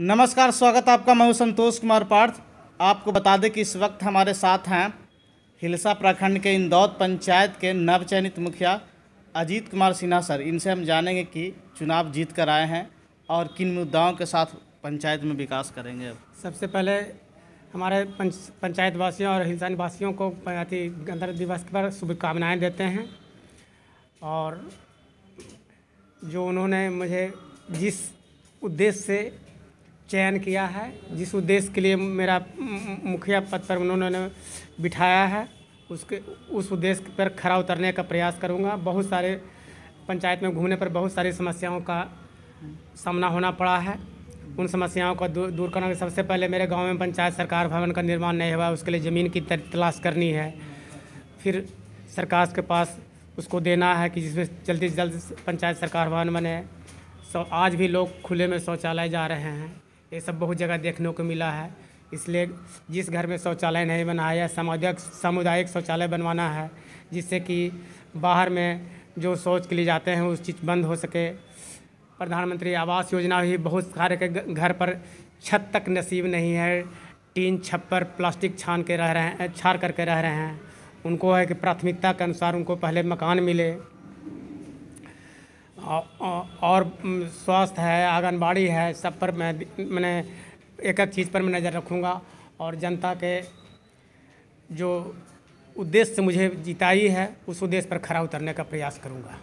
नमस्कार स्वागत आपका मैं संतोष कुमार पार्थ आपको बता दें कि इस वक्त हमारे साथ हैं हिलसा प्रखंड के इंदौद पंचायत के नवचयनित मुखिया अजीत कुमार सिन्हा सर इनसे हम जानेंगे कि चुनाव जीत कर आए हैं और किन मुद्दाओं के साथ पंचायत में विकास करेंगे सबसे पहले हमारे पंच, पंचायत वासियों और हिलसा निवासियों को अति गणतंत्र दिवस पर शुभकामनाएँ देते हैं और जो उन्होंने मुझे जिस उद्देश्य से चयन किया है जिस उद्देश्य के लिए मेरा मुखिया पद पर उन्होंने बिठाया है उसके उस उद्देश्य पर खरा उतरने का प्रयास करूँगा बहुत सारे पंचायत में घूमने पर बहुत सारी समस्याओं का सामना होना पड़ा है उन समस्याओं को दूर दूर करने सबसे पहले मेरे गांव में पंचायत सरकार भवन का निर्माण नहीं हुआ उसके लिए ज़मीन की तलाश करनी है फिर सरकार के पास उसको देना है कि जिसमें जल्दी से जल्द पंचायत सरकार भवन बने सो आज भी लोग खुले में शौचालय जा रहे हैं ये सब बहुत जगह देखने को मिला है इसलिए जिस घर में शौचालय नहीं बना है सामुदायिक सामुदायिक शौचालय बनवाना है जिससे कि बाहर में जो शौच के लिए जाते हैं उस चीज़ बंद हो सके प्रधानमंत्री आवास योजना भी बहुत सारे के घर पर छत तक नसीब नहीं है टीन छप्पर प्लास्टिक छान के रह रहे हैं छार करके रह रहे हैं उनको है कि प्राथमिकता के अनुसार उनको पहले मकान मिले और स्वास्थ्य है आंगनबाड़ी है सब पर मैं मैंने एक एक चीज़ पर मैं नज़र रखूँगा और जनता के जो उद्देश्य मुझे जिताई है उस उद्देश्य पर खरा उतरने का प्रयास करूँगा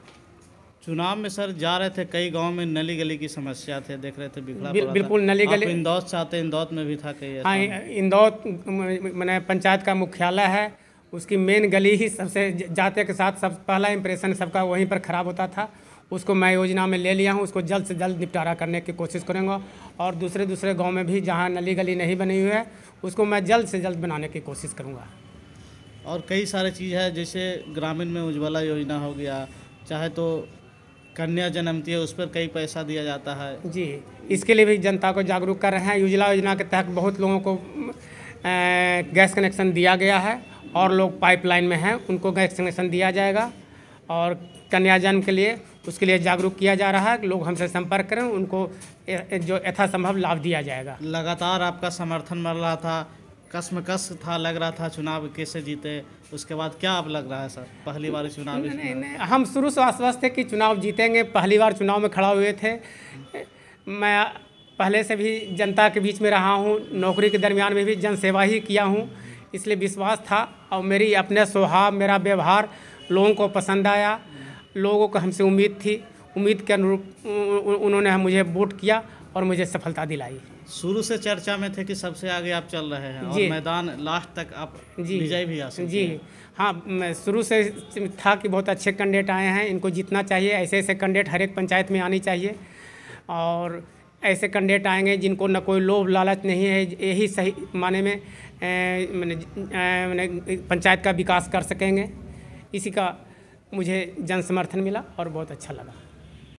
चुनाव में सर जा रहे थे कई गांव में नली गली की समस्या थे देख रहे थे बिखरा बिल, बिल्कुल नली गली इंदौर से आते इंदौर में भी था कई हाँ इंदौर मैंने पंचायत का मुख्यालय है उसकी मेन गली ही सबसे जाते के साथ सब पहला इम्प्रेशन सबका वहीं पर ख़राब होता था उसको मैं योजना में ले लिया हूँ उसको जल्द से जल्द निपटारा करने की कोशिश करूँगा और दूसरे दूसरे गाँव में भी जहाँ नली गली नहीं बनी हुई है उसको मैं जल्द से जल्द बनाने की कोशिश करूँगा और कई सारे चीज़ है जैसे ग्रामीण में उज्ज्वला योजना हो गया चाहे तो कन्या जन्मती है उस पर कई पैसा दिया जाता है जी इसके लिए भी जनता को जागरूक कर रहे हैं उज्ज्वला योजना के तहत बहुत लोगों को गैस कनेक्शन दिया गया है और लोग पाइपलाइन में हैं उनको गैस कनेक्शन दिया जाएगा और कन्या जन्म के लिए उसके लिए जागरूक किया जा रहा है लोग हमसे संपर्क करें उनको जो यथासंभव लाभ दिया जाएगा लगातार आपका समर्थन मिल रहा था कसम कस था लग रहा था चुनाव कैसे जीते उसके बाद क्या अब लग रहा है सर पहली बार चुनाव नहीं, नहीं, नहीं, हम शुरू से आश्वस्त थे कि चुनाव जीतेंगे पहली बार चुनाव में खड़ा हुए थे मैं पहले से भी जनता के बीच में रहा हूँ नौकरी के दरमियान में भी जनसेवा ही किया हूँ इसलिए विश्वास था और मेरी अपने स्वभाव मेरा व्यवहार लोगों को पसंद आया लोगों को हमसे उम्मीद थी उम्मीद के अनुरूप उन्होंने मुझे वोट किया और मुझे सफलता दिलाई शुरू से चर्चा में थे कि सबसे आगे आप चल रहे हैं और मैदान लास्ट तक आप जी विजय भी आ जी हाँ मैं शुरू से था कि बहुत अच्छे कैंडिडेट आए हैं इनको जीतना चाहिए ऐसे ऐसे कैंडिडेट हर एक पंचायत में आनी चाहिए और ऐसे कैंडिडेट आएंगे जिनको न कोई लोभ लालच नहीं है यही सही माने में मैंने पंचायत का विकास कर सकेंगे इसी का मुझे जन समर्थन मिला और बहुत अच्छा लगा